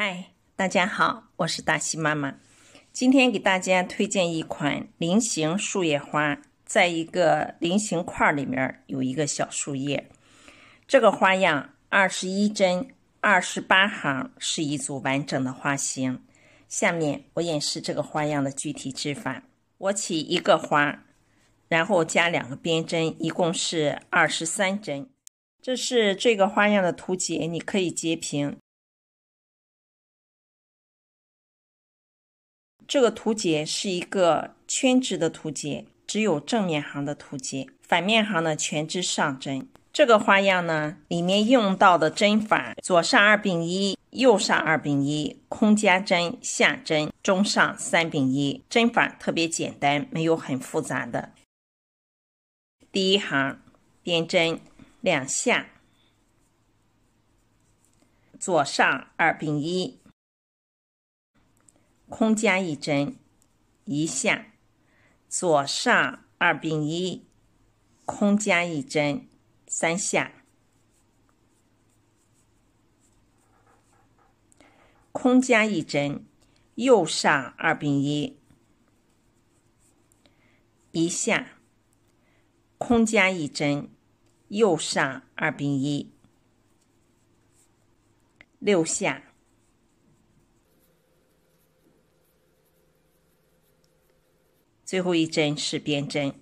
嗨，大家好，我是大西妈妈。今天给大家推荐一款菱形树叶花，在一个菱形块里面有一个小树叶。这个花样二十一针，二十八行是一组完整的花型。下面我演示这个花样的具体织法。我起一个花，然后加两个边针，一共是二十三针。这是这个花样的图解，你可以截屏。这个图解是一个圈织的图解，只有正面行的图解，反面行的全织上针。这个花样呢，里面用到的针法：左上二并一，右上二并一，空加针、下针、中上三并一。针法特别简单，没有很复杂的。第一行编针两下，左上二并一。空加一针，一下，左上二并一，空加一针，三下，空加一针，右上二并一，一下，空加一针，右上二并一，六下。最后一针是边针，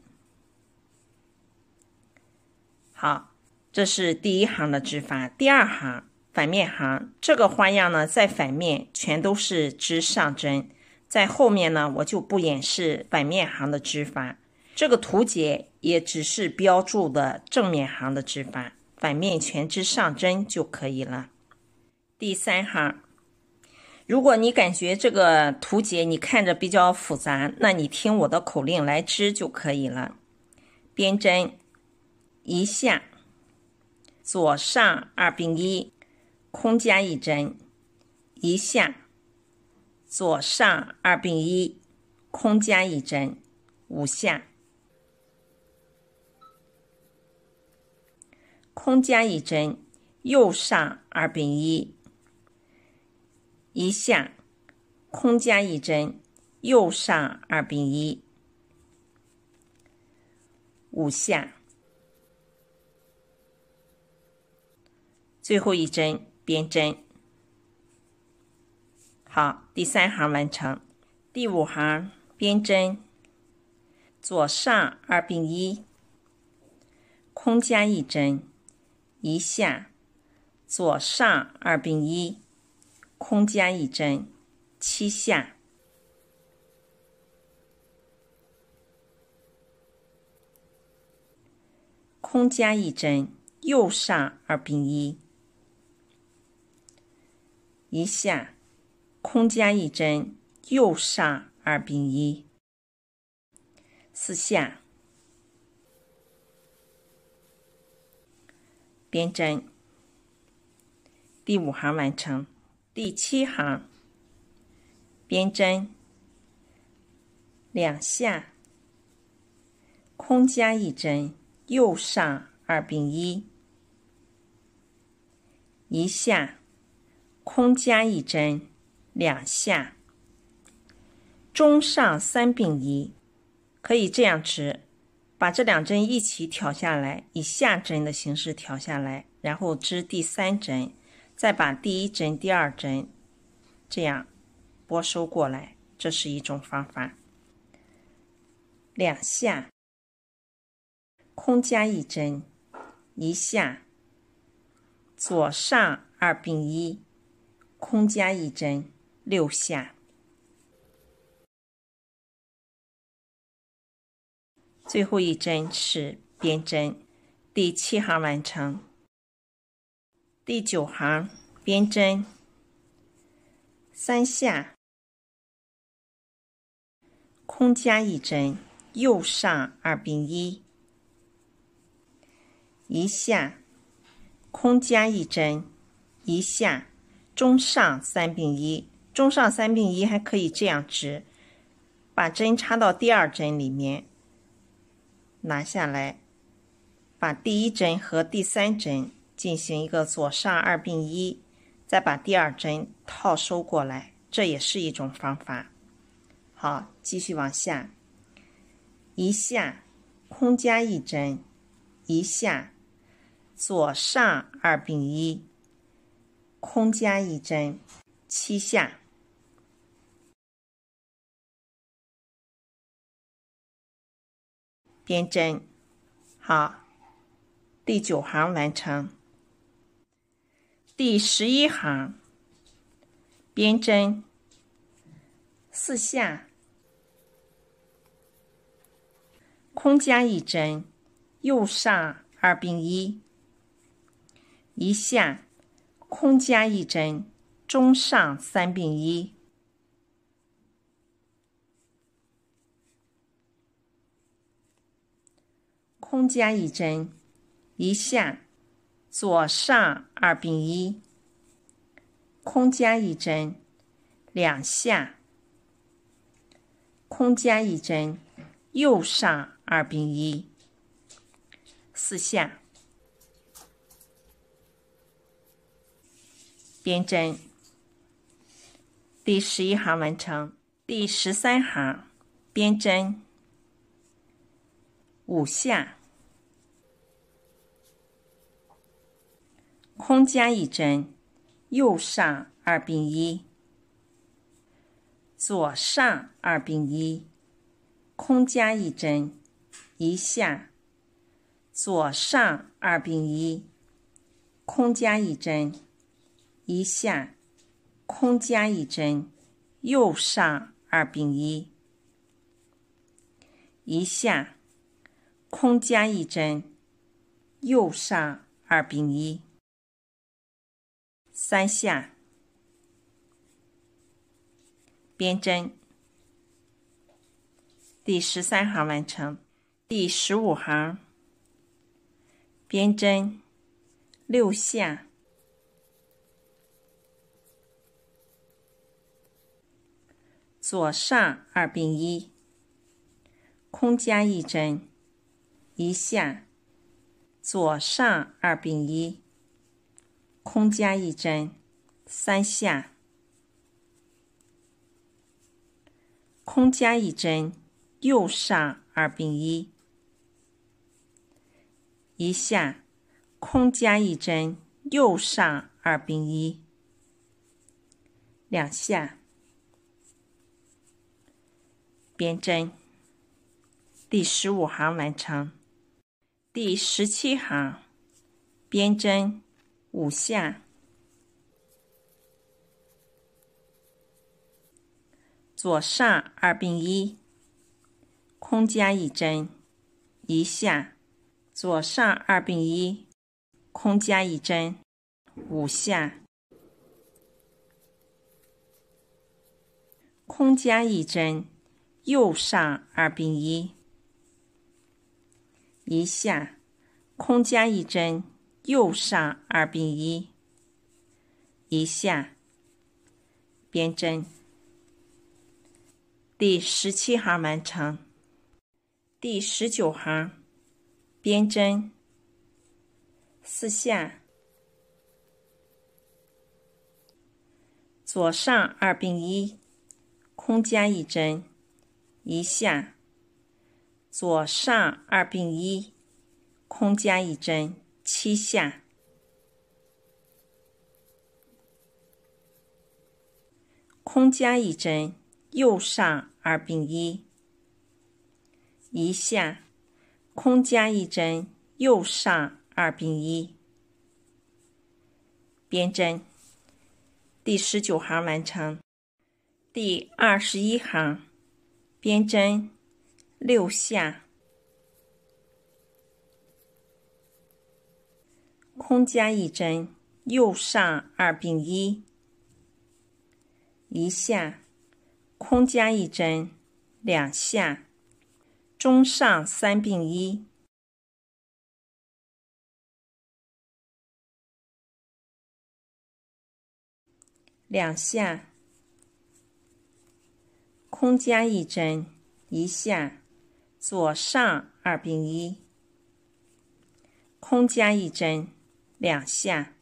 好，这是第一行的织法。第二行反面行，这个花样呢在反面全都是织上针，在后面呢我就不演示反面行的织法，这个图解也只是标注的正面行的织法，反面全织上针就可以了。第三行。如果你感觉这个图解你看着比较复杂，那你听我的口令来织就可以了。编针，一下，左上二并一，空加一针，一下，左上二并一，空加一针，五下，空加一针，右上二并一。一下，空加一针，右上二并一，五下，最后一针边针。好，第三行完成。第五行边针，左上二并一，空加一针，一下，左上二并一。空加一针，七下。空加一针，右上二并一，一下。空加一针，右上二并一，四下。编针。第五行完成。第七行，编针两下，空加一针，右上二并一，一下，空加一针，两下，中上三并一，可以这样织，把这两针一起挑下来，以下针的形式挑下来，然后织第三针。再把第一针、第二针这样拨收过来，这是一种方法。两下，空加一针，一下，左上二并一，空加一针，六下，最后一针是边针，第七行完成。第九行，编针三下，空加一针，右上二并一，一下，空加一针，一下，中上三并一，中上三并一还可以这样织，把针插到第二针里面，拿下来，把第一针和第三针。进行一个左上二并一，再把第二针套收过来，这也是一种方法。好，继续往下，一下空加一针，一下左上二并一，空加一针，七下编针。好，第九行完成。第十一行，编针四下，空加一针，右上二并一，一下，空加一针，中上三并一，空加一针，一下。左上二并一，空加一针两下，空加一针右上二并一四下，编针。第十一行完成，第十三行编针五下。空加一针，右上二并一，左上二并一，空加一针，一下，左上二并一，空加一针，一下，空加一针，右上二并一，一下，空加一针，右上二并一。三下，编针，第十三行完成，第十五行，编针六下，左上二并一，空加一针，一下，左上二并一。空加一针，三下；空加一针，右上二并一，一下；空加一针，右上二并一，两下；编针。第十五行完成，第十七行编针。五下，左上二并一，空加一针，一下，左上二并一，空加一针，五下，空加一针，右上二并一，一下，空加一针。右上二并一，一下，编针，第十七行完成。第十九行，编针，四下，左上二并一，空加一针，一下，左上二并一，空加一针。七下，空加一针，右上二并一；一下，空加一针，右上二并一。编针，第十九行完成。第二十一行，编针六下。空加一针，右上二并一，一下，空加一针，两下，中上三并一，两下，空加一针，一下，左上二并一，空加一针。两下，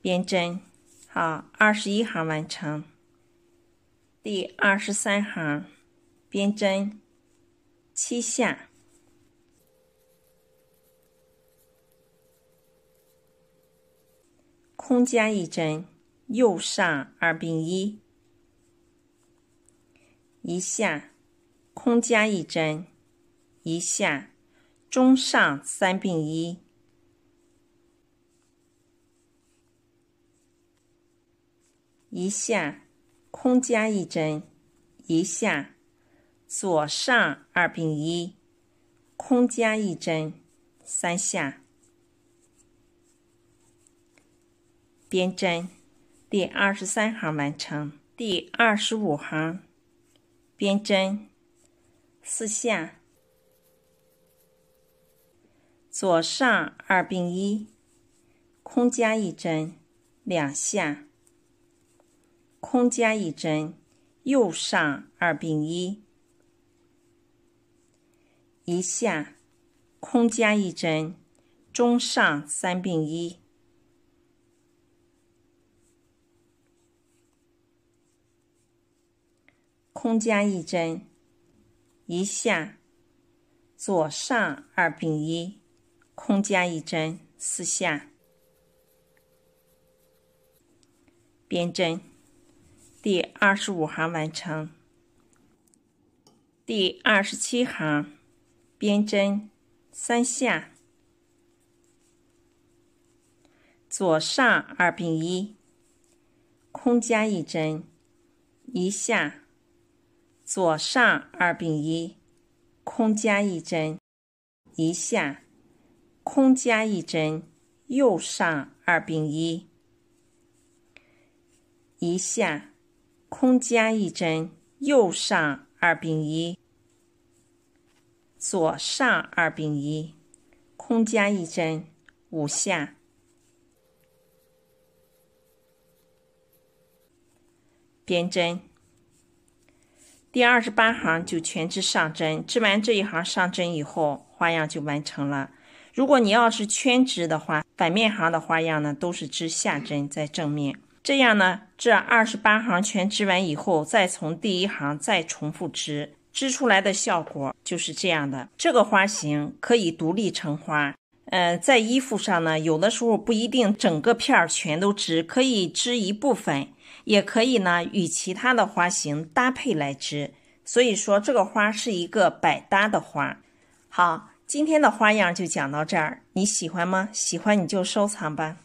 编针，好，二十一行完成。第二十三行，编针七下，空加一针，右上二并一，一下，空加一针，一下，中上三并一。一下，空加一针；一下，左上二并一，空加一针；三下，编针。第二十三行完成。第二十五行，编针，四下，左上二并一，空加一针，两下。空加一针，右上二并一，一下，空加一针，中上三并一，空加一针，一下，左上二并一，空加一针，四下，边针。第二十五行完成。第二十七行，编针三下，左上二并一，空加一针，一下，左上二并一，空加一针，一下，空加一针，右上二并一，一下。空加一针，右上二并一，左上二并一，空加一针，五下边针。第二十八行就全织上针，织完这一行上针以后，花样就完成了。如果你要是圈织的话，反面行的花样呢，都是织下针在正面。这样呢，这二十八行全织完以后，再从第一行再重复织，织出来的效果就是这样的。这个花型可以独立成花，嗯，在衣服上呢，有的时候不一定整个片儿全都织，可以织一部分，也可以呢与其他的花型搭配来织。所以说这个花是一个百搭的花。好，今天的花样就讲到这儿，你喜欢吗？喜欢你就收藏吧。